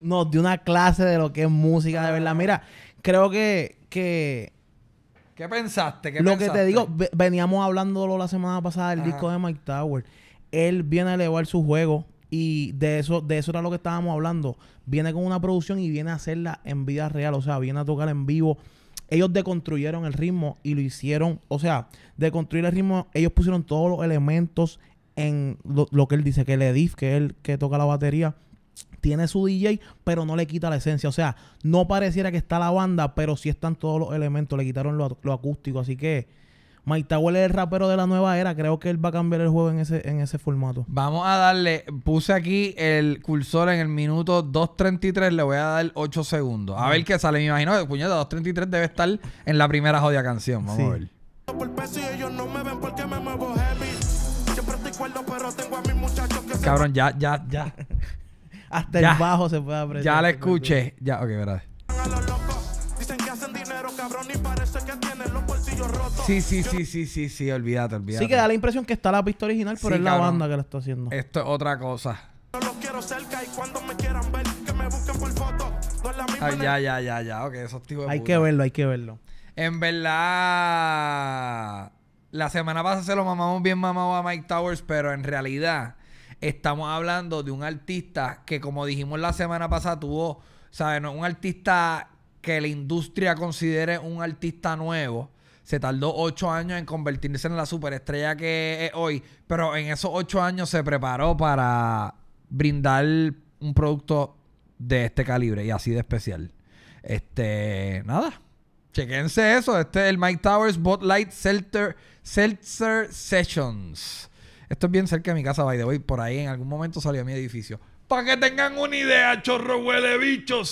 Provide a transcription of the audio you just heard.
no de una clase de lo que es música, de verdad. Mira, creo que... que ¿Qué pensaste? ¿Qué lo que te digo, veníamos hablándolo la semana pasada del disco de Mike Tower. Él viene a elevar su juego y de eso, de eso era lo que estábamos hablando. Viene con una producción y viene a hacerla en vida real, o sea, viene a tocar en vivo. Ellos deconstruyeron el ritmo y lo hicieron, o sea, construir el ritmo, ellos pusieron todos los elementos en lo, que él dice, que el Edif, que él el que toca la batería, tiene su DJ, pero no le quita la esencia. O sea, no pareciera que está la banda, pero sí están todos los elementos. Le quitaron lo, acústico. Así que Mike Tower es el rapero de la nueva era. Creo que él va a cambiar el juego en ese, en ese formato. Vamos a darle. Puse aquí el cursor en el minuto 2.33. Le voy a dar 8 segundos. A ver qué sale. Me imagino que puñeta 2.33 debe estar en la primera jodida canción. Vamos a ver. Cabrón, ya, ya, ya. Hasta el bajo se puede apreciar. Ya la escuché. Ya, ok, verdad. Sí, sí, sí, sí, sí, sí, olvídate, olvídate. Sí que da la impresión que está la pista original, pero es la banda que la está haciendo. Esto es otra cosa. Ay, ya, ya, ya, ya, ok, esos tipos de Hay que verlo, hay que verlo. En verdad, la semana pasada se lo mamamos bien mamado a Mike Towers, pero en realidad Estamos hablando de un artista que, como dijimos la semana pasada, tuvo, ¿sabes? un artista que la industria considere un artista nuevo. Se tardó ocho años en convertirse en la superestrella que es hoy, pero en esos ocho años se preparó para brindar un producto de este calibre y así de especial. Este, nada. Chequense eso. Este es el Mike Towers Bot Light Seltzer Sessions. Esto es bien cerca de mi casa, by de hoy Por ahí en algún momento salió a mi edificio. Para que tengan una idea, chorro huele bichos.